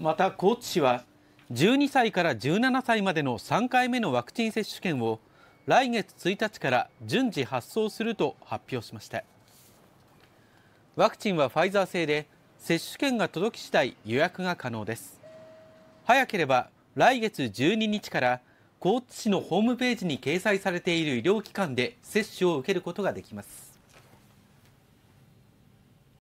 また高知市は12歳から17歳までの3回目のワクチン接種券を来月1日から順次発送すると発表しましたワクチンはファイザー製で接種券が届き次第予約が可能です早ければ来月12日から高知市のホームページに掲載されている医療機関で接種を受けることができます